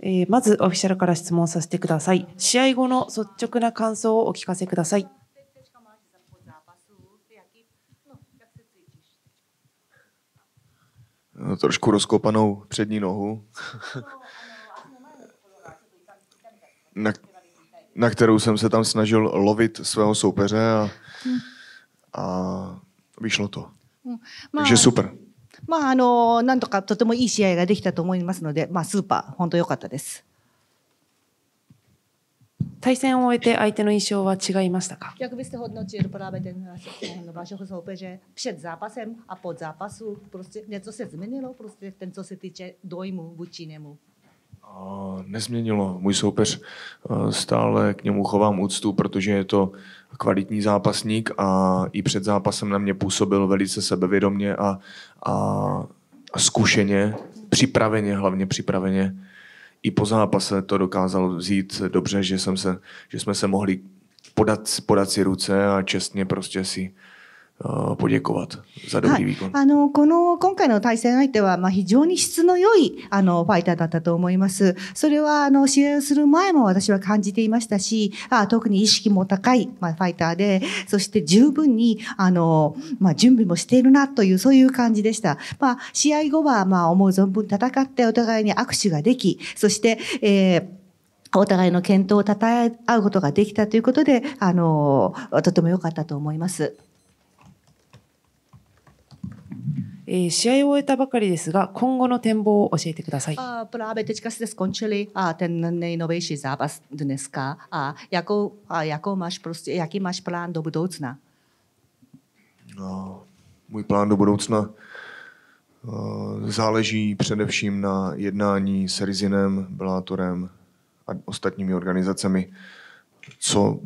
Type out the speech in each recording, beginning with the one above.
えー、まずオフィシャルから質問させてください。試合後の率直な感想をお聞かせください。No, trošku rozkopanou přední nohu, na, na kterou jsem se tam snažil lovit svého soupeře a, a vyšlo to. Takže super. まああのなんとかとてもいい試合ができたと思いますので、まあ、スーパー、本当よかったです。対戦を終えて相手の印象は違いましたか nezměnilo. Můj soupeř eh, stále k němu chovám úctu, protože je to kvalitní zápasník a i před zápasem na mě působil velice sebevědomně a, a, a zkušeně, připraveně, hlavně připraveně. I po zápase to dokázal vzít dobře, že, jsem se, že jsme se mohli podat, podat si ruce a čestně prostě si あの、この今回の対戦相手は、まあ、非常に質の良いあのファイターだったと思います。それはあの試合をする前も私は感じていましたし、あ特に意識も高い、まあ、ファイターで、そして十分にあの、まあ、準備もしているなという、そういう感じでした。まあ、試合後は、まあ、思う存分戦ってお互いに握手ができ、そして、えーお互いの健闘を称え合うことができたということで、あの、とても良かったと思います。えー、試合を終えたばかりですが、今後の展望を教えてください。A, právě teďka jste skončili a ten nejnovější zápas dneska. A jakou, a jakou máš prostě, jaký máš plán do budoucna? No, můj plán do budoucna uh, záleží především na jednání s Rizinem, Belátorem a ostatními organizacemi, co,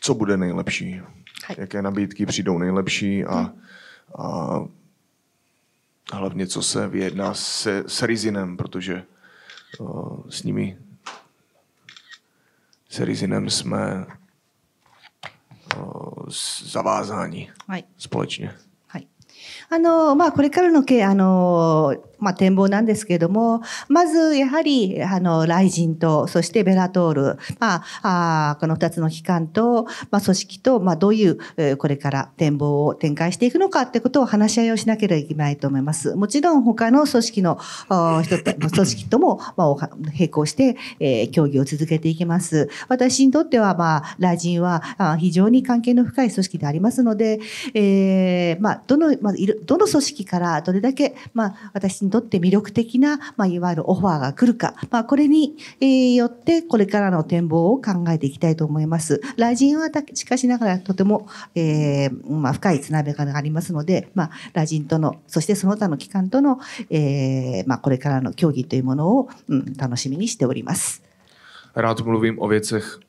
co bude nejlepší, jaké nabídky přijdou nejlepší a hmm. A hlavně, co se vyjedná se, s Rizinem, protože s nimi, s Rizinem jsme zavázáni společně. あの、まあ、これからの経あの、まあ、展望なんですけども、まずやはり、あの、雷神と、そしてベラトール、まあ、あこの二つの機関と、まあ、組織と、まあ、どういう、えこれから展望を展開していくのかってことを話し合いをしなければいけないと思います。もちろん他の組織の人と、組織とも、まあ、並行して、えー、協議を続けていきます。私にとっては、まあ、雷神は非常に関係の深い組織でありますので、えー、まあ、どの、まあ、どの組織からどれだけ、まあ、私にとって魅力的な、まあ、いわゆるオファーが来るか、まあ、これによってこれからの展望を考えていきたいと思います。ラジンはしかしながらとても、えーまあ、深いつなべがありますので、まあ、ラジンとの、そしてその他の機関との、えーまあ、これからの協議というものを、うん、楽しみにしております。Rád mluvím o věcech,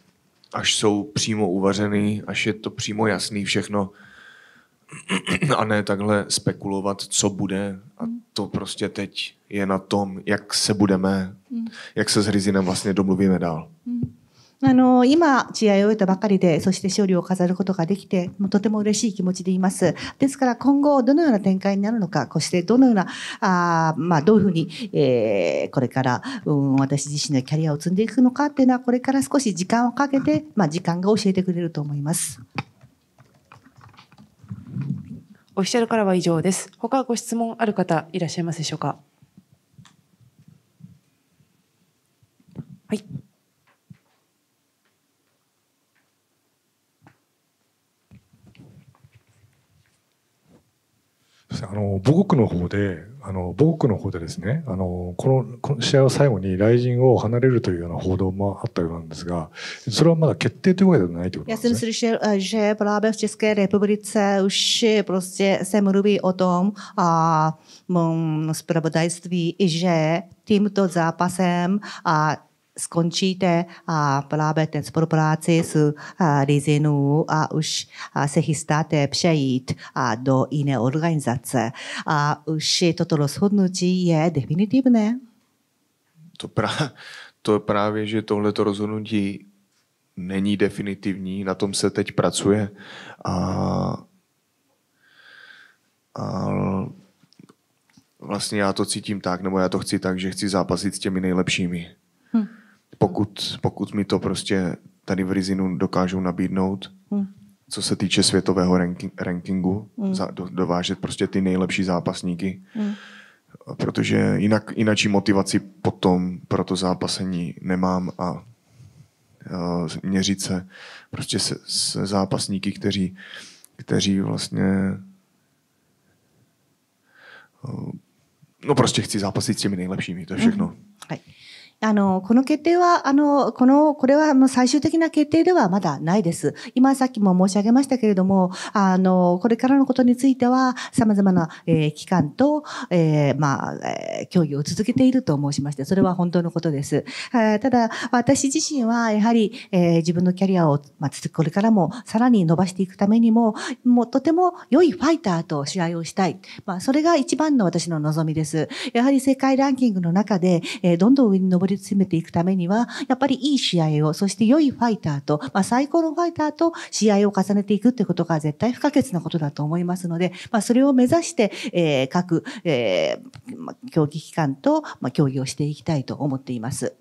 až jsou přímo uvařeny, až je to přímo jasný všechno, a ne takhle spekulovat, co bude. A to prostě teď je na tom, jak se budeme, jak se s r z i n e m vlastně domluvíme dál. あの、今、試合を終えたばかりで、そして勝利を飾ることができて、もうとても嬉しい気持ちでいます。ですから、今後、どのような展開になるのか、そして、どのような、あまあ、どういうふうに、えー、これから、うん、私自身のキャリアを積んでいくのかっていうのは、これから少し時間をかけて、まあ、時間が教えてくれると思います。オフィシャルからは以上です。他ご質問ある方いらっしゃいますでしょうか母国の方で、あの母国の方でですね、あのこのこの試合を最後に雷神を離れるというような報道もあったようなんですが、それはまだ決定というわけではないということですね。私は知りました、え、právě v České republice už prostě se mluví o tom a mom s p r a v o d skončíte a plábete spolupráci s eh, Rizinu a už eh, se chystáte přejít do jiné organizace. A už toto rozhodnutí je definitivné? To, pra, to právě, že tohleto rozhodnutí není definitivní, na tom se teď pracuje. A, a vlastně já to cítím tak, nebo já to chci tak, že chci zápasit s těmi nejlepšími pokud, pokud mi to prostě tady v Rizinu dokážou nabídnout, hmm. co se týče světového ranking, rankingu, hmm. za, do, dovážet prostě ty nejlepší zápasníky, hmm. protože jinak, inačí motivaci potom pro to zápasení nemám a uh, měřit se prostě se, se zápasníky, kteří, kteří vlastně uh, no prostě chci zápasit s těmi nejlepšími, to je hmm. všechno. Hmm. あの、この決定は、あの、この、これはもう最終的な決定ではまだないです。今さっきも申し上げましたけれども、あの、これからのことについては、様々な、えー、機関と、えー、まあ、えー、協議を続けていると申しまして、それは本当のことです。えただ、私自身は、やはり、え自分のキャリアを、まあ、これからもさらに伸ばしていくためにも、もうとても良いファイターと試合をしたい。まあ、それが一番の私の望みです。やはり世界ランキングの中で、えどんどん上に上り詰めていくためには、やっぱりいい試合を、そして良いファイターと、まあ、最高のファイターと試合を重ねていくということが絶対不可欠なことだと思いますので、まあ、それを目指して、えー、各、えー、競技機関と、まあ、協議をしていきたいと思っています。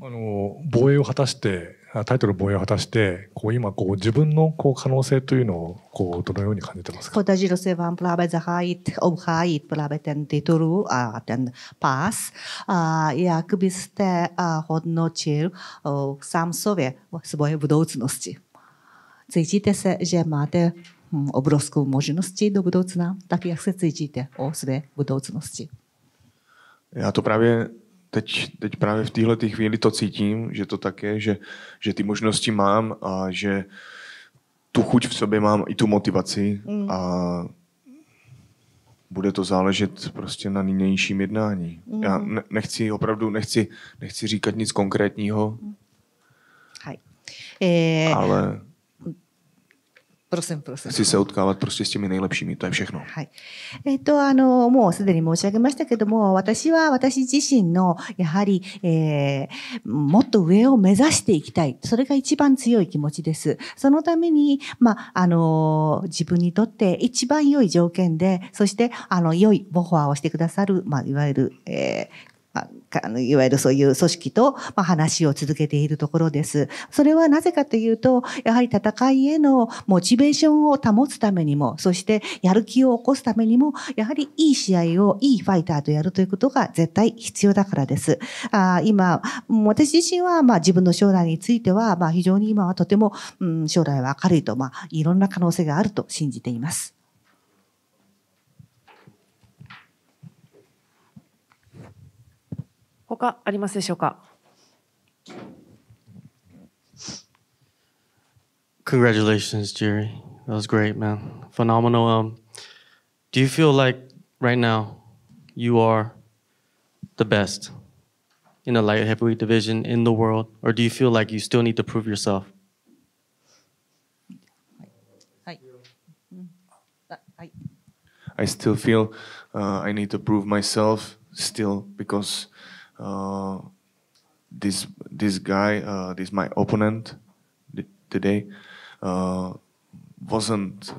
あの防衛を果たしてタイトル防衛を果たしてこう今こう自分のこう可能性というのをこうどのように感じてますか私プラベザハイト、オハイプラベテンディトル、アテンパス、ヤクビステ、ホッノチル、サムソヴェ、ボエブドツノスチ。ついじジェマテ、オブロスク、モジノスドブドツナ、タピアセツイテ、オスベブドツノス teď, teď právě v téhle chvíli to cítím, že to tak je, že, že ty možnosti mám a že tu chuť v sobě mám i tu motivaci mm. a bude to záležet prostě na nynějším jednání. Mm. Já ne, nechci, opravdu nechci, nechci říkat nic konkrétního. Mm. Hai. Eh, ale... Prosím, prosím. Chci se utkávat prostě s těmi nejlepšími, to je všechno. えっ、と、あの、もうすでに申し上げましたけども、私は私自身の、やはり、えー、もっと上を目指していきたい。それが一番強い気持ちです。そのために、まあ、あの、自分にとって一番良い条件で、そして、あの、良いボファーをしてくださる、まあ、いわゆる、えー、あのいわゆるそういう組織と、ま話を続けているところです。それはなぜかというと、やはり戦いへのモチベーションを保つためにも、そしてやる気を起こすためにも、やはりいい試合をいいファイターとやるということが絶対必要だからです。あ今、私自身はまあ自分の将来については、ま非常に今はとても、うん、将来は明るいと、まあ、いろんな可能性があると信じています。他ありますでしょうか Congratulations, Jerry. That was great, man. Phenomenal. Um, do you feel like right now you are the best in the light heavyweight division in the world, or do you feel like you still need to prove yourself? I still feel uh, I need to prove myself still because uh, this this guy, uh, this my opponent today, uh, wasn't.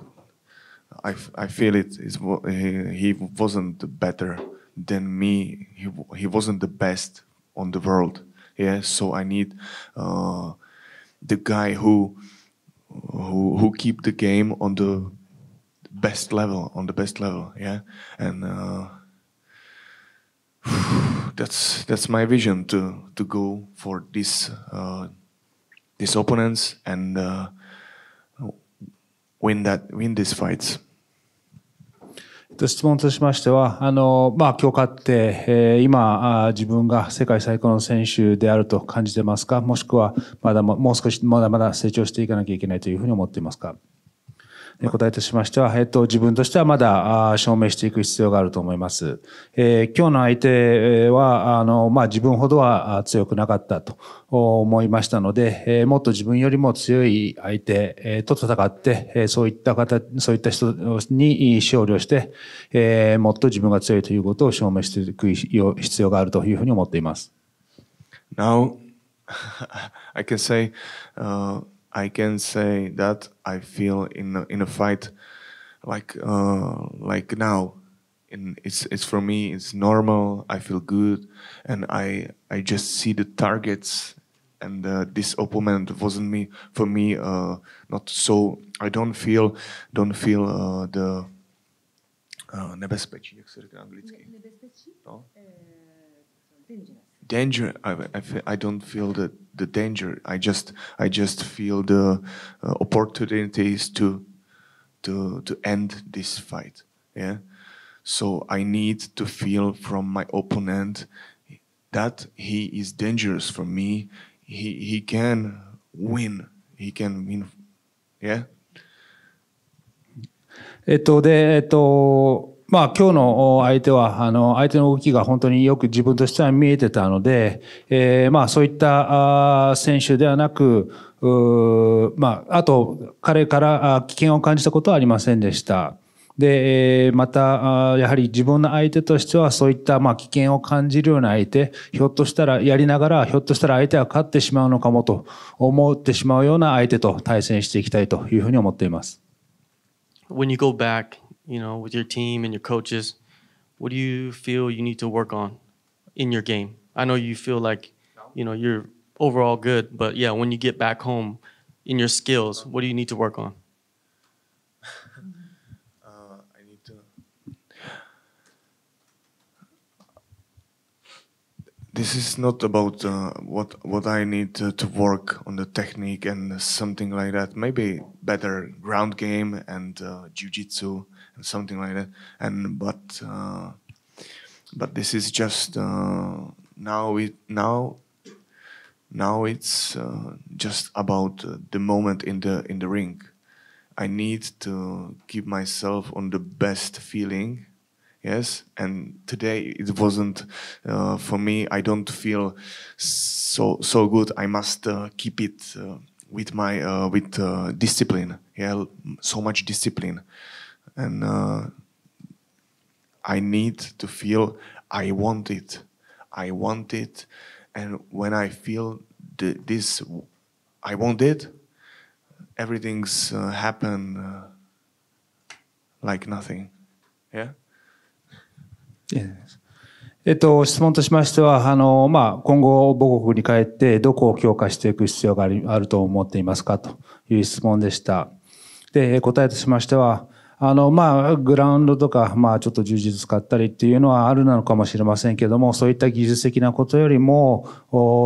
I, I feel it is he, he wasn't better than me. He he wasn't the best on the world. Yeah, so I need uh, the guy who who who keep the game on the best level on the best level. Yeah, and. Uh, that's that's my vision to to go for t h i s uh, these opponents and uh, win that win these fights. 質問としましては、あの、まあ、今日勝って、えー、今、自分が世界最高の選手であると感じてますかもしくは、まだもう少し、まだまだ成長していかなきゃいけないというふうに思っていますか答えとしましては、えっと、自分としてはまだ証明していく必要があると思います。えー、今日の相手は、あの、まあ、自分ほどは強くなかったと思いましたので、えー、もっと自分よりも強い相手、えと戦って、えー、そういった方、そういった人に勝利をして、えー、もっと自分が強いということを証明していく必要があるというふうに思っています。Now, I can say,、uh I can say that I feel in a, in a fight like uh, like now. it's it's for me it's normal. I feel good, and I I just see the targets, and uh, this opponent wasn't me for me uh, not so. I don't feel don't feel uh, the uh, nebezpečí, jak se říká anglicky. Nebezpečí? No danger I, I, I, don't feel the, the danger i just i just feel the uh, opportunities to to to end this fight yeah so i need to feel from my opponent that he is dangerous for me he he can win he can win yeah えっと、で、えっと、まあ、今日の相手は、あの、相手の動きが本当によく自分としては見えてたので、えー、まあ、そういった選手ではなく、まあ、あと、彼から危険を感じたことはありませんでした。で、また、やはり自分の相手としてはそういった、まあ、危険を感じるような相手、ひょっとしたらやりながら、ひょっとしたら相手は勝ってしまうのかもと思ってしまうような相手と対戦していきたいというふうに思っています。When you go back you know, with your team and your coaches, what do you feel you need to work on in your game? I know you feel like, you know, you're overall good, but yeah, when you get back home in your skills, what do you need to work on? uh, I need to. This is not about uh, what what I need to, to work on the technique and something like that. Maybe better ground game and uh, jiu-jitsu something like that. And but uh, but this is just uh, now it now now it's uh, just about uh, the moment in the in the ring. I need to keep myself on the best feeling. Yes, and today it wasn't uh, for me. I don't feel so so good. I must uh, keep it with my with discipline. Yeah, so much discipline. and uh, I need to feel I want it. I want it. And when I feel t h this, I want it, everything's uh, happen uh, like nothing. Yeah? Yeah. えっと、質問としましては、あの、まあ、今後、母国に帰って、どこを強化していく必要があると思っていますかという質問でした。で、答えとしましては、あの、まあ、グラウンドとか、まあ、ちょっと充実使ったりっていうのはあるなのかもしれませんけども、そういった技術的なことよりも、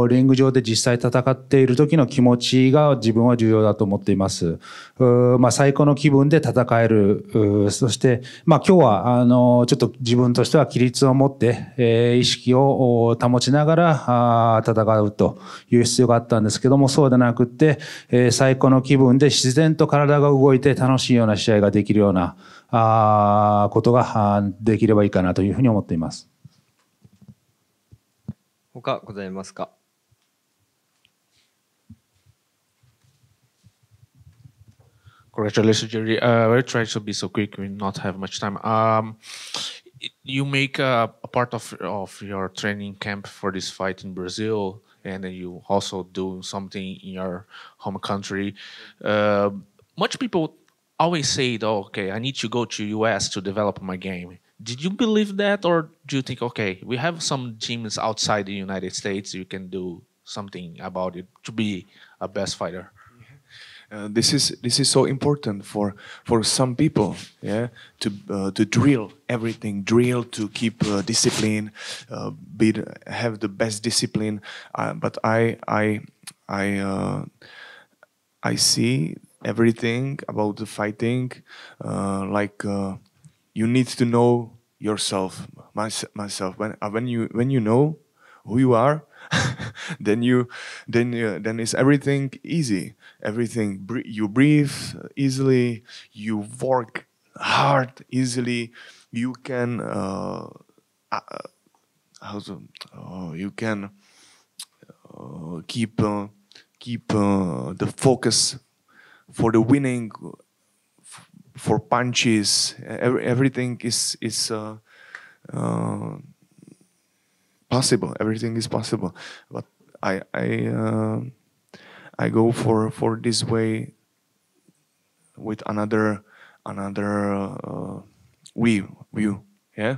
リング上で実際戦っている時の気持ちが自分は重要だと思っています。まあ、最高の気分で戦える、そして、まあ、今日はあのちょっと自分としては規律を持って、えー、意識を保ちながらあ戦うという必要があったんですけども、そうでなくって、えー、最高の気分で自然と体が動いて楽しいような試合ができるようなあことができればいいかなというふうに思っています。他ございますか Congratulations, Jerry. Uh, I'll try to be so quick. We not have much time. Um, you make a, a, part of of your training camp for this fight in Brazil, and you also do something in your home country. Uh, much people always say, oh, "Okay, I need to go to US to develop my game." Did you believe that, or do you think, "Okay, we have some teams outside the United States, you can do something about it to be a best fighter"? Uh, this is this is so important for for some people yeah to uh, to drill everything drill to keep uh, discipline uh, be have the best discipline uh, but i i i uh, i see everything about the fighting like you need to know yourself myself when when you when you know who you are then you then uh, then is everything easy everything you breathe easily you work hard easily you can uh, uh how uh, you can uh, keep uh, keep the focus for the winning for punches every, everything is is possible. Everything is possible. But I I uh, I go for for this way with another another uh, view view. Yeah.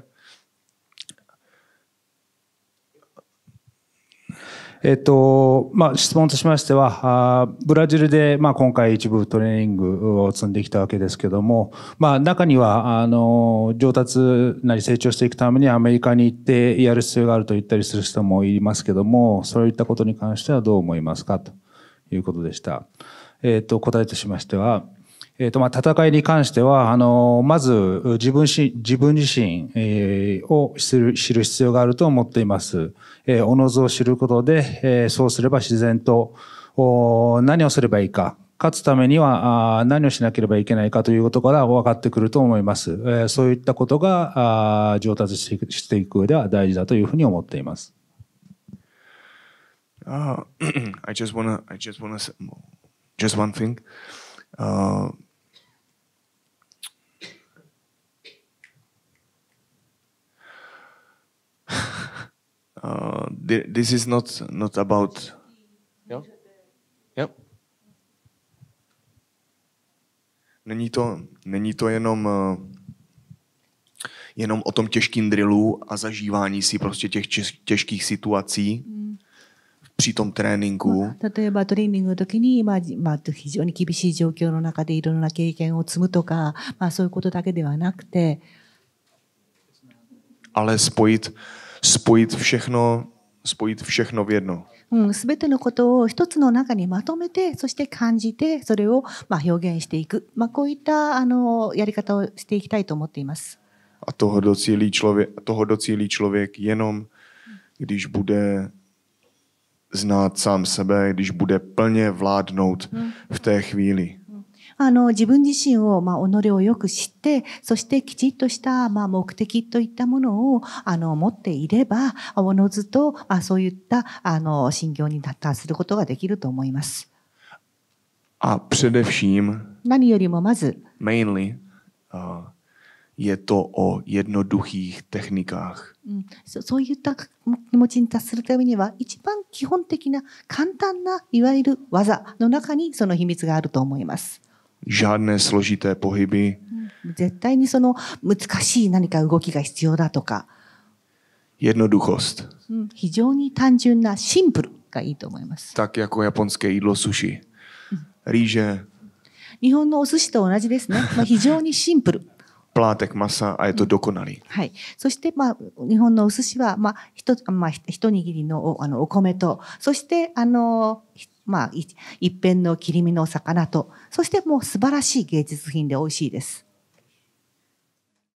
えっと、まあ、質問としましては、ブラジルで、まあ、今回一部トレーニングを積んできたわけですけども、まあ、中には、あの、上達なり成長していくためにアメリカに行ってやる必要があると言ったりする人もいますけども、そういったことに関してはどう思いますかということでした。えっと、答えとしましては、えっ、ー、と、まあ、戦いに関しては、あの、まず、自分し、自分自身、えー、を知る、知る必要があると思っています。えー、おのずを知ることで、えー、そうすれば自然と、お何をすればいいか、勝つためにはあ何をしなければいけないかということから分かってくると思います。えー、そういったことがあ上達していくしていく上では大事だというふうに思っています。Uh, I just wanna, I just wanna, just one thing.、Uh, uh, this is not not about. Jo? Jo? Není to, není to jenom uh, jenom o tom těžkým drillu a zažívání si prostě těch těžkých situací při tom tréninku. 例えばトレーニングの時に、まあまあ、非常に厳しい状況の中でいろんな経験を積むとか、まあ、そういうことだけではなくて。Ale no no spojit spojit všechno, spojit všechno v jedno. すべてのことを一つの中にまとめて、そして感じて、それをまあ表現していく。まあこういったあのやり方をしていきたいと思っています。A hmm, toho člověk, toho docílí člověk jenom, když bude znát sám sebe, když bude plně vládnout hmm. v té chvíli. あの、自分自身を、まあ、己をよく知って、そしてきちっとした、まあ、目的といったものを、あの、持っていれば、おのずと、あそういった、あの、信教に達することができると思います。何よりもまず、mainly, uh, je to o jednoduchých technikách. そういった気持ちに達するためには、一番基本的な簡単ないわゆる技の中にその秘密があると思います。žádné složité pohyby. 絶対にその難しい何か動きが必要だとか。jednoduchost. 非常に単純なシンプルがいいと思います。Tak jako japonské jídlo sushi. Rýže. 日本のお寿司と同じですね。まあ、非常にシンプル。plátek masa a je to dokonalý. はい。そして、まあ、日本のお寿司は、まあ、ひと、まあ、ひと握りのおあのお米と、そして、あの、ひまあ、一辺の切り身の魚と、そしてもう素晴らしい芸術品で美味しいです。